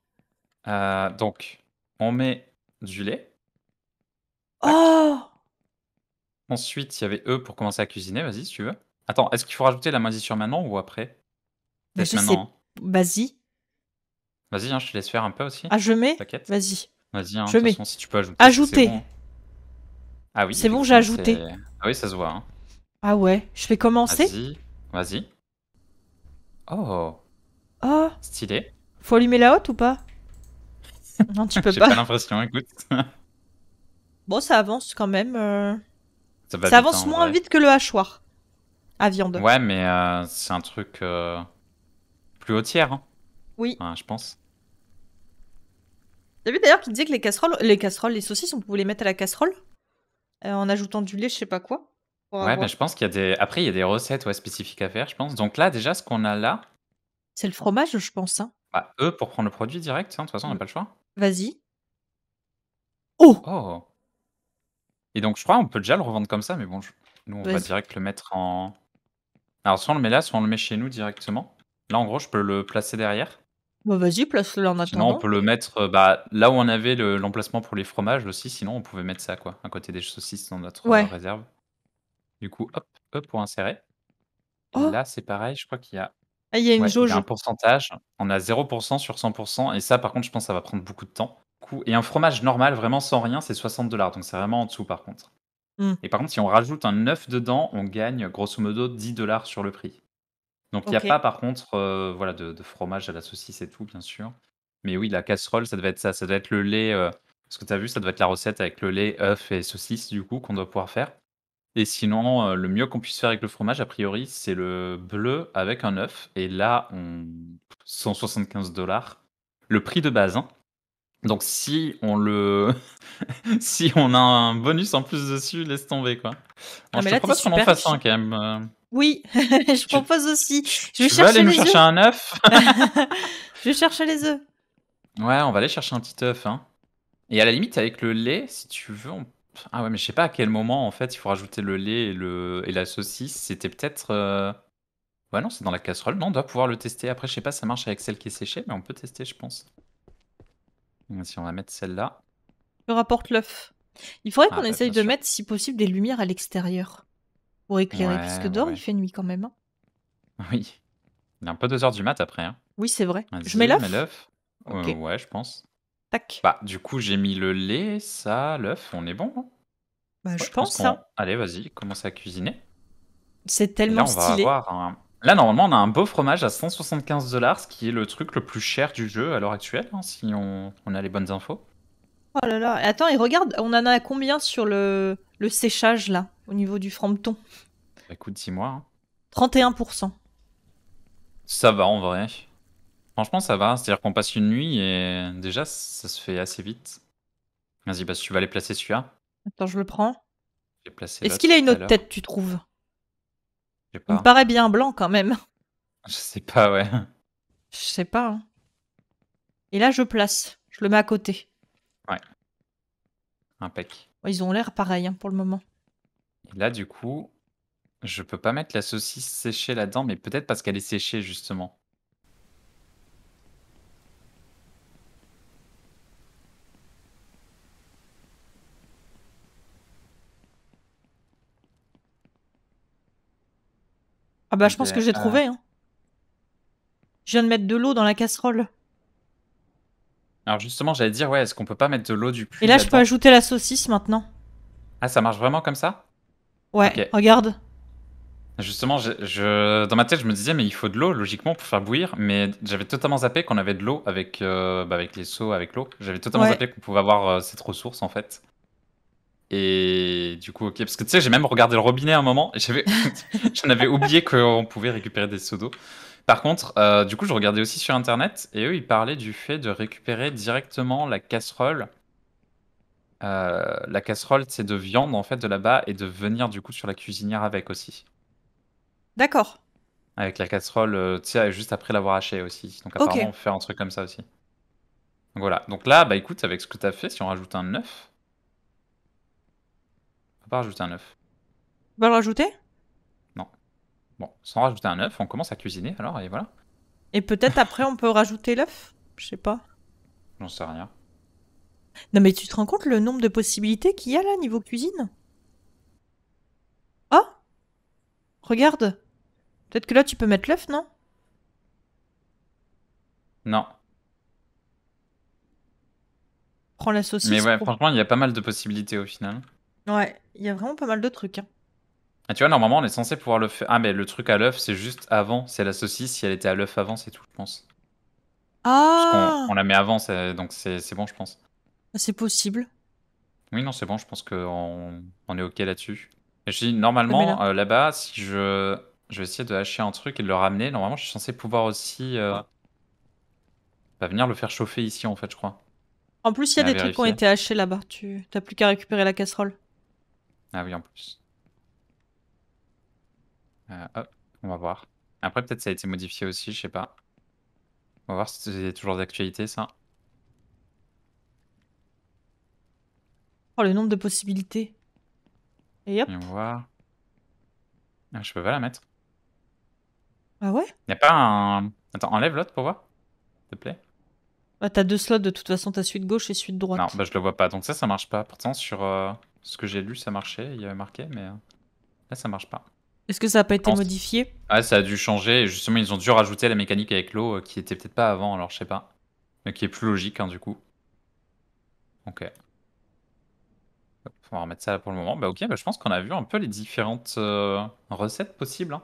Euh, donc, on met du lait. Oh, Ensuite, il y avait E pour commencer à cuisiner, vas-y si tu veux. Attends, est-ce qu'il faut rajouter la moisissure maintenant ou après Je hein. Vas-y. Vas-y, hein, je te laisse faire un peu aussi. Ah, je mets Vas-y. Vas-y, hein, je si tu peux ajouter. Ajouter. Ah oui. C'est bon, j'ai ajouté. Ah oui, ça se voit. Hein. Ah ouais, je fais commencer. Vas-y. Vas-y. Oh. Oh. Stylé. Faut allumer la haute ou pas Non, tu <laughs> peux pas. J'ai pas l'impression, écoute. <laughs> bon, ça avance quand même. Euh. Ça, avance moins vite que le hachoir à viande. Ouais, mais euh, c'est un truc euh, plus haut tiers. Hein. Oui. je pense. T'as vu d'ailleurs qu'il disait que les casseroles, les casseroles, les saucisses, on pouvait les mettre à la casserole euh, en ajoutant du lait, je sais pas quoi. Ouais, mais je pense qu'il y a des. Après, il y a des recettes ouais, spécifiques à faire, je pense. Donc là, déjà, ce qu'on a là. C'est le fromage, je pense. Hein. Bah, eux, pour prendre le produit direct, hein, de toute façon, on n'a mm. pas le choix. Vas-y. Oh, oh et donc, je crois on peut déjà le revendre comme ça, mais bon, nous, on va direct le mettre en. Alors, soit on le met là, soit on le met chez nous directement. Là, en gros, je peux le placer derrière. Bon, bah, vas-y, place-le en attendant. Non, on peut le mettre euh, bah, là où on avait le- l'emplacement pour les fromages aussi. Sinon, on pouvait mettre ça, quoi, à côté des saucisses dans notre euh, réserve. Du coup, hop, hop pour insérer. Oh. là, c'est pareil, je crois qu'il y a ah, il y a une jauge. un pourcentage. On a 0% sur 100%. Et ça, par contre, je pense que ça va prendre beaucoup de temps. Et un fromage normal, vraiment sans rien, c'est 60 dollars. Donc c'est vraiment en dessous par contre. Hmm. Et par contre, si on rajoute un œuf dedans, on gagne grosso modo 10 dollars sur le prix. Donc il n'y a pas par contre euh, voilà, de, fromage à la saucisse et tout, bien sûr. Mais oui, la casserole, ça devait être ça. Ça devait être le lait. Euh, parce ce que tu as vu, ça devait être la recette avec le lait, œuf et saucisse, du coup, qu'on doit pouvoir faire. Et sinon, euh, le mieux qu'on puisse faire avec le fromage, a priori, c'est le bleu avec un œuf. Et là, on... 175 dollars. Le prix de base, hein. Donc si on le, <laughs> si on a un bonus en plus dessus, laisse tomber quoi. Ah, je te propose qu'on en fasse un quand même. Euh. Oui, <laughs> je propose aussi. Je vais chercher aller nous chercher un œuf <laughs> Je vais chercher les œufs. Ouais, on va aller chercher un petit œuf. Hein. Et à la limite, avec le lait, si tu veux, ah ouais, mais je sais pas à quel moment en fait il faut rajouter le lait et le et la saucisse. C'était peut-être. Euh, ouais, non, c'est dans la casserole. Non, on doit pouvoir le tester. Après, je sais pas, ça marche avec celle qui est séchée, mais on peut tester, je pense. Mmh, si on va mettre celle-là. Je rapporte l'œuf. Il faudrait ah, qu'on bah, essaye de mettre, si possible, des lumières à l'extérieur pour éclairer, puisque d'or, il fait nuit quand même. Hein. Oui. Il est un peu deux heures du mat après. Hein. Oui, c'est vrai. Je mets l'œuf euh, Ouais, je pense. Tac. Bah, du coup, j'ai mis le lait, ça, l'œuf, on est bon. Hein bah, je, pense, ça. Hein. Allez, vas-y, commence à cuisiner. C'est tellement stylé. on Va avoir Là, normalement, on a un beau fromage à 175 dollars, ce qui est le truc le plus cher du jeu à l'heure actuelle, hein, si on, a les bonnes infos. Oh là là, attends, et regarde, on en a combien sur le, séchage, là, au niveau du frampton Ça coûte 6 mois. 31%. Ça va, en vrai. Franchement, ça va. C'est-à-dire qu'on passe une nuit et déjà, ça se fait assez vite. Vas-y, bah, tu vas les placer celui-là. Attends, je le prends. Est-ce qu'il a une autre tête, tu trouves il me paraît bien blanc quand même. <laughs> Je sais pas, ouais. Je sais pas. Hein. Et là, je place. Je le mets à côté. Ouais. Impec. Ils ont l'air pareil hein, pour le moment. Et là, du coup, je peux pas mettre la saucisse séchée là-dedans, mais peut-être parce qu'elle est séchée, justement. Ah bah je pense que j'ai trouvé. Hein. Je viens de mettre de l'eau dans la casserole. Alors justement, j'allais dire, ouais, est-ce qu'on peut pas mettre de l'eau du puits Et là, je peux ajouter la saucisse maintenant. Ah, ça marche vraiment comme ça Ouais, regarde. Justement, je, dans ma tête, je me disais, mais il faut de l'eau, logiquement, pour faire bouillir. Mais j'avais totalement zappé qu'on avait de l'eau avec, euh, bah, avec les seaux, avec l'eau. J'avais totalement zappé qu'on pouvait avoir euh, cette ressource, en fait. Et du coup, ok, parce que tu sais, j'ai même regardé le robinet un moment et j'avais, <laughs> j'en avais oublié qu'on pouvait récupérer des seaux d'eau. Par contre, euh, du coup, je regardais aussi sur internet et eux, ils parlaient du fait de récupérer directement la casserole. Euh, la casserole, c'est de viande en fait de là-bas et de venir du coup sur la cuisinière avec aussi. D'accord. Avec la casserole, euh, tu sais, juste après l'avoir hachée aussi. Donc, apparemment, on fait un truc comme ça aussi. Donc, voilà. Donc là, bah écoute, avec ce que tu as fait, si on rajoute un œuf. On va rajouter un œuf. On va le rajouter Non. Bon, sans rajouter un œuf, on commence à cuisiner alors, et voilà. Et peut-être <laughs> après, on peut rajouter l'œuf Je sais pas. J'en sais rien. Non, mais tu te rends compte le nombre de possibilités qu'il y a là, niveau cuisine Oh Regarde Peut-être que là, tu peux mettre l'œuf, non Non. Prends la saucisse. Mais ouais, franchement, il y a pas mal de possibilités au final. Ouais, il y a vraiment pas mal de trucs. Hein. Ah, tu vois, normalement, on est censé pouvoir le faire. Ah, mais le truc à l'œuf, c'est juste avant. C'est la saucisse. Si elle était à l'œuf avant, c'est tout, je pense. Ah, on la met avant, donc c'est bon, je pense. Ah, c'est possible. Oui, non, c'est bon, je pense qu'on on est OK là-dessus. normalement, là. Euh, bas si je... je vais essayer de hacher un truc et de le ramener, normalement, je suis censé pouvoir aussi euh, bah, venir le faire chauffer ici, en fait, je crois. En plus, il y a des trucs qui ont été hachés là-bas. Tu t'as plus qu'à récupérer la casserole. Ah oui, en plus. Euh, hop, on va voir. Après, peut-être ça a été modifié aussi, je sais pas. On va voir si c'est toujours d'actualité, ça. Oh, le nombre de possibilités. Et hop. on va voir. Ah, je peux pas la mettre. Ah ouais Y'a pas un... Attends, enlève l'autre pour voir, s'il te plaît. Bah, t'as deux slots de toute façon, t'as suite gauche et suite droite. Non, bah je le vois pas, donc ça, ça marche pas. Pourtant, sur... Euh, ce que j'ai lu, ça marchait, il y avait marqué, mais euh, là, ça marche pas. Est-ce que ça n'a pas été modifié Ah, ça a dû changer. Justement, ils ont dû rajouter la mécanique avec l'eau euh, qui était peut-être pas avant, alors je sais pas. Mais qui est plus logique, hein, du coup. Ok. on va remettre ça pour le moment. Bah, ok, bah, je pense qu'on a vu un peu les différentes euh, recettes possibles. Hein.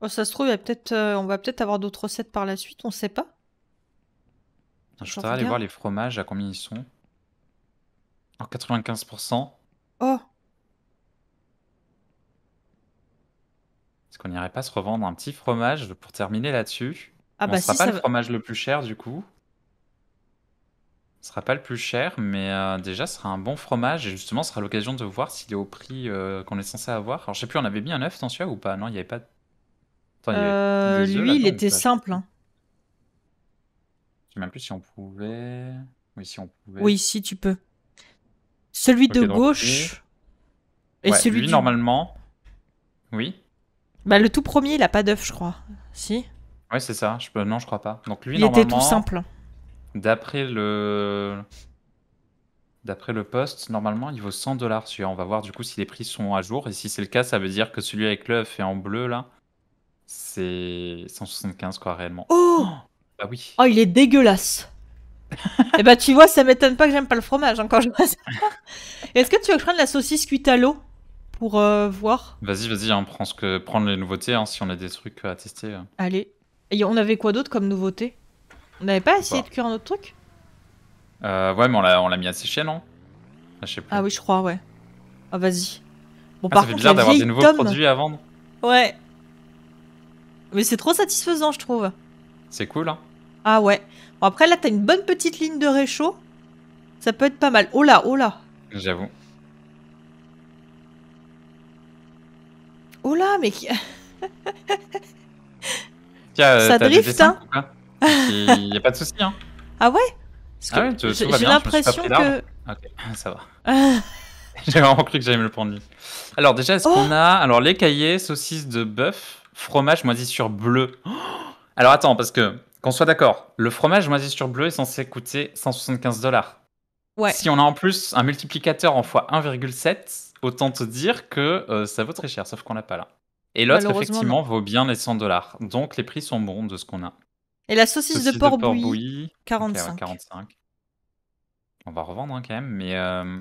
Oh, ça se trouve, peut-être, on va peut-être avoir d'autres recettes par la suite, on sait pas. Je voudrais aller voir les fromages, à combien ils sont. En 95%. Oh. Est-ce qu'on n'irait pas se revendre un petit fromage pour terminer là-dessus? Ah bah sera pas le fromage le plus cher du coup. Ce sera pas le plus cher, mais euh, déjà ce sera un bon fromage et justement ce sera l'occasion de voir s'il est au prix, euh, qu'on est censé avoir. Alors je sais plus, on avait mis un œuf dans ou pas? Non, il n'y avait pas euh, lui, il était simple, hein. sais même plus si on pouvait oui, si on pouvait. Oui, si tu peux. Celui de gauche et, celui lui, normalement. Oui. Bah le tout premier, il a pas d'œuf, je crois. Si. Ouais, c'est ça. Je peux... Non, je crois pas. Donc lui, il était tout simple. D'après le D'après le poste, normalement, il vaut 100 dollars celui On va voir du coup si les prix sont à jour. Et si c'est le cas, ça veut dire que celui avec l'œuf et en bleu, là, c'est 175 quoi réellement. Oh Bah oui. Oh, il est dégueulasse. <laughs> Et eh bah ben, tu vois, ça m'étonne pas que j'aime pas le fromage Encore. Hein, quand je vois ça. <laughs> Est-ce que tu veux que je prenne la saucisse cuite à l'eau pour euh, voir Vas-y, vas-y, on hein, prends que... prendre les nouveautés hein, si on a des trucs euh, à tester. Euh. Allez. Et on avait quoi d'autre comme nouveauté On n'avait pas essayé bah. de cuire un autre truc Ouais, mais on l'a mis à sécher, non ah, je ah oui, je crois, ouais. Ah, vas-y. Bon, ah, ça fait bizarre d'avoir des nouveaux produits à vendre. Ouais. Mais c'est trop satisfaisant, je trouve. C'est cool, hein Ah ouais. Bon, après, là, t'as une bonne petite ligne de réchaud. Ça peut être pas mal. Oh là, oh là. J'avoue. Oh là, mais <laughs> euh, ça drift, hein Il a pas de souci, hein <laughs> Ah ouais ah J'ai l'impression que. Ok, <laughs> ça va. J'ai vraiment cru que j'allais me le prendre. Alors, déjà, est-ce qu'on oh. a. Alors, les cahiers, saucisses de bœuf, fromage moisissure sur bleu. <gasps> Alors, attends, parce que qu'on soit d'accord, le fromage sur bleu est censé coûter 175 dollars. Ouais. Si on a en plus un multiplicateur en fois 1,7, autant te dire que euh, ça vaut très cher, sauf qu'on l'a pas là. Et l'autre, effectivement, vaut bien les 100 dollars. Donc les prix sont bons de ce qu'on a. Et la saucisse, de, porc 45. On va revendre hein, quand même, mais euh,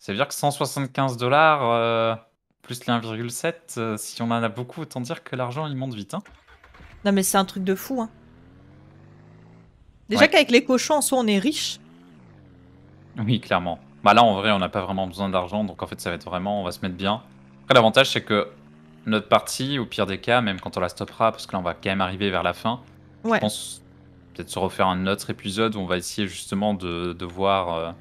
ça veut dire que 175 dollars euh, plus les 1,7, si on en a beaucoup, autant dire que l'argent il monte vite. Hein. Non mais c'est un truc de fou. Hein. Déjà qu'avec les cochons, soit on est riche. Oui, clairement. Bah là, en vrai, on n'a pas vraiment besoin d'argent, donc en fait, ça va être vraiment, on va se mettre bien. Après, l'avantage, c'est que notre partie, au pire des cas, même quand on la stoppera, parce que là, on va quand même arriver vers la fin, je pense peut-être se refaire un autre épisode où on va essayer justement de, voir euh,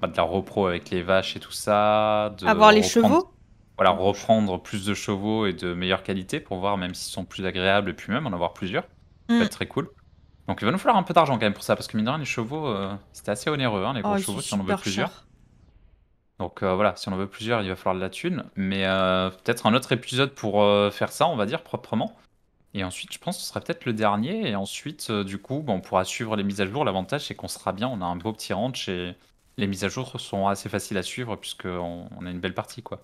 bah, de la repro avec les vaches et tout ça. De Avoir les chevaux Voilà, reprendre plus de chevaux et de meilleure qualité pour voir même s'ils sont plus agréables et puis même en avoir plusieurs. Ça va hmm. être très cool. Donc il va nous falloir un peu d'argent quand même pour ça, parce que mine de rien, les chevaux, euh, c'était assez onéreux, hein, les gros oh, chevaux, si on en veut plusieurs. Donc euh, voilà, si on en veut plusieurs, il va falloir de la thune. Mais euh, peut-être un autre épisode pour faire ça, on va dire, proprement. Et ensuite, je pense que ce sera peut-être le dernier. Et ensuite, du coup, on pourra suivre les mises à jour. L'avantage, c'est qu'on sera bien, on a un beau petit ranch et les mises à jour sont assez faciles à suivre, puisqu'on on a une belle partie, quoi.